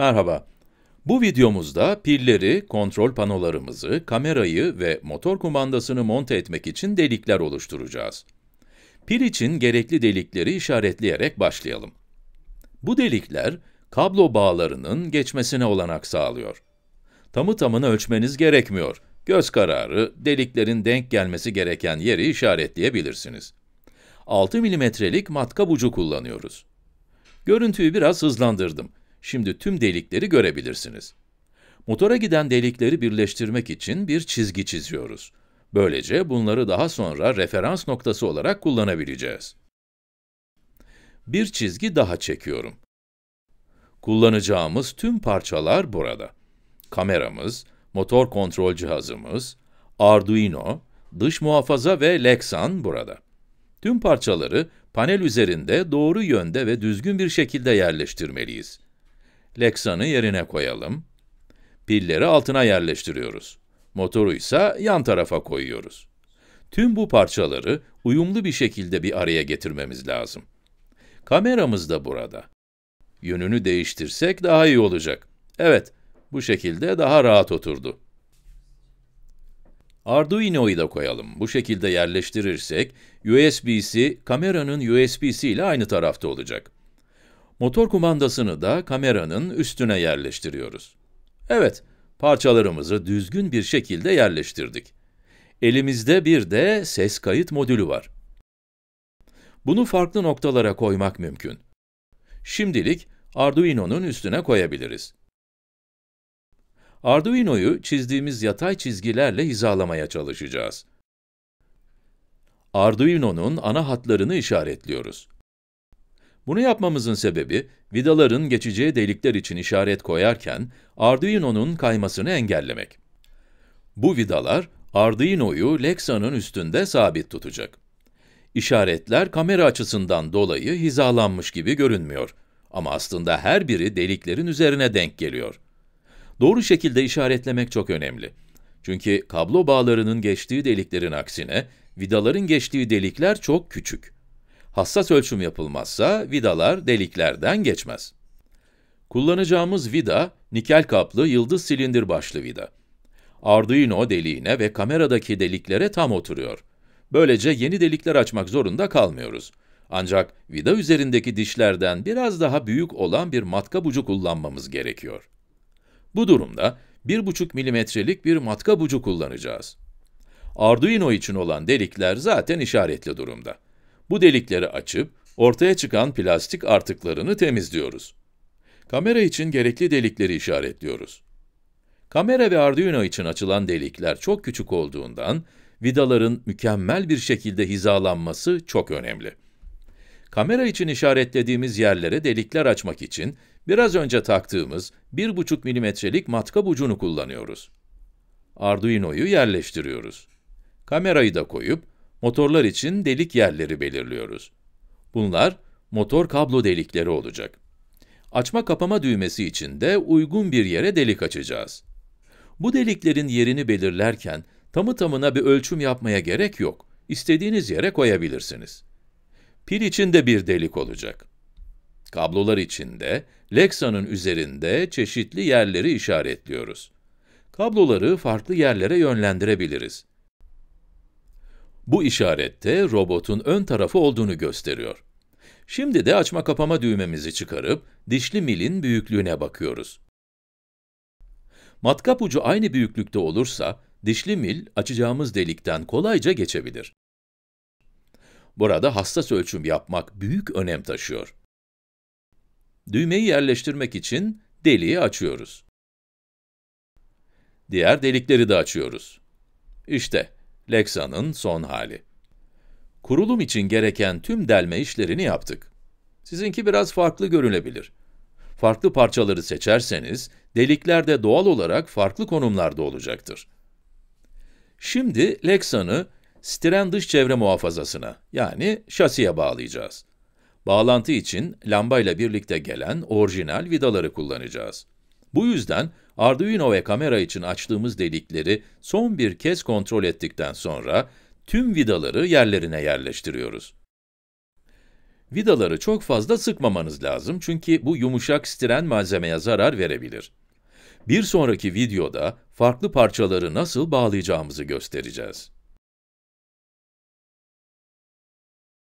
Merhaba. Bu videomuzda pilleri, kontrol panolarımızı, kamerayı ve motor kumandasını monte etmek için delikler oluşturacağız. Pil için gerekli delikleri işaretleyerek başlayalım. Bu delikler, kablo bağlarının geçmesine olanak sağlıyor. Tamı tamına ölçmeniz gerekmiyor. Göz kararı, deliklerin denk gelmesi gereken yeri işaretleyebilirsiniz. 6 milimetrelik matkap ucu kullanıyoruz. Görüntüyü biraz hızlandırdım. Şimdi tüm delikleri görebilirsiniz. Motora giden delikleri birleştirmek için bir çizgi çiziyoruz. Böylece bunları daha sonra referans noktası olarak kullanabileceğiz. Bir çizgi daha çekiyorum. Kullanacağımız tüm parçalar burada. Kameramız, motor kontrol cihazımız, Arduino, dış muhafaza ve Lexan burada. Tüm parçaları panel üzerinde doğru yönde ve düzgün bir şekilde yerleştirmeliyiz. Lexan'ı yerine koyalım. Pilleri altına yerleştiriyoruz. Motoru ise yan tarafa koyuyoruz. Tüm bu parçaları uyumlu bir şekilde bir araya getirmemiz lazım. Kameramız da burada. Yönünü değiştirsek daha iyi olacak. Evet, bu şekilde daha rahat oturdu. Arduino'yu da koyalım. Bu şekilde yerleştirirsek, USB'si kameranın USB'si ile aynı tarafta olacak. Motor kumandasını da kameranın üstüne yerleştiriyoruz. Evet, parçalarımızı düzgün bir şekilde yerleştirdik. Elimizde bir de ses kayıt modülü var. Bunu farklı noktalara koymak mümkün. Şimdilik Arduino'nun üstüne koyabiliriz. Arduino'yu çizdiğimiz yatay çizgilerle hizalamaya çalışacağız. Arduino'nun ana hatlarını işaretliyoruz. Bunu yapmamızın sebebi, vidaların geçeceği delikler için işaret koyarken, Arduino'nun kaymasını engellemek. Bu vidalar, Arduino'yu Lexa'nın üstünde sabit tutacak. İşaretler kamera açısından dolayı hizalanmış gibi görünmüyor. Ama aslında her biri deliklerin üzerine denk geliyor. Doğru şekilde işaretlemek çok önemli. Çünkü kablo bağlarının geçtiği deliklerin aksine, vidaların geçtiği delikler çok küçük. Hassas ölçüm yapılmazsa vidalar deliklerden geçmez. Kullanacağımız vida, nikel kaplı yıldız silindir başlı vida. Arduino deliğine ve kameradaki deliklere tam oturuyor. Böylece yeni delikler açmak zorunda kalmıyoruz. Ancak vida üzerindeki dişlerden biraz daha büyük olan bir matka bucu kullanmamız gerekiyor. Bu durumda 1,5 milimetrelik bir matka bucu kullanacağız. Arduino için olan delikler zaten işaretli durumda. Bu delikleri açıp ortaya çıkan plastik artıklarını temizliyoruz. Kamera için gerekli delikleri işaretliyoruz. Kamera ve Arduino için açılan delikler çok küçük olduğundan, vidaların mükemmel bir şekilde hizalanması çok önemli. Kamera için işaretlediğimiz yerlere delikler açmak için biraz önce taktığımız 1,5 milimetrelik matkap ucunu kullanıyoruz. Arduino'yu yerleştiriyoruz. Kamerayı da koyup Motorlar için delik yerleri belirliyoruz. Bunlar motor kablo delikleri olacak. Açma kapama düğmesi için de uygun bir yere delik açacağız. Bu deliklerin yerini belirlerken tamı tamına bir ölçüm yapmaya gerek yok. İstediğiniz yere koyabilirsiniz. Pil için de bir delik olacak. Kablolar için de Lexa'nın üzerinde çeşitli yerleri işaretliyoruz. Kabloları farklı yerlere yönlendirebiliriz. Bu işarette robotun ön tarafı olduğunu gösteriyor. Şimdi de açma kapama düğmemizi çıkarıp dişli milin büyüklüğüne bakıyoruz. Matkap ucu aynı büyüklükte olursa dişli mil açacağımız delikten kolayca geçebilir. Burada hassas ölçüm yapmak büyük önem taşıyor. Düğmeyi yerleştirmek için deliği açıyoruz. Diğer delikleri de açıyoruz. İşte, Lexa'nın son hali. Kurulum için gereken tüm delme işlerini yaptık. Sizinki biraz farklı görünebilir. Farklı parçaları seçerseniz, delikler de doğal olarak farklı konumlarda olacaktır. Şimdi Lexa'nı stiren dış çevre muhafazasına, yani şasiye bağlayacağız. Bağlantı için lambayla birlikte gelen orijinal vidaları kullanacağız. Bu yüzden Arduino ve kamera için açtığımız delikleri son bir kez kontrol ettikten sonra tüm vidaları yerlerine yerleştiriyoruz. Vidaları çok fazla sıkmamanız lazım çünkü bu yumuşak stiren malzemeye zarar verebilir. Bir sonraki videoda farklı parçaları nasıl bağlayacağımızı göstereceğiz.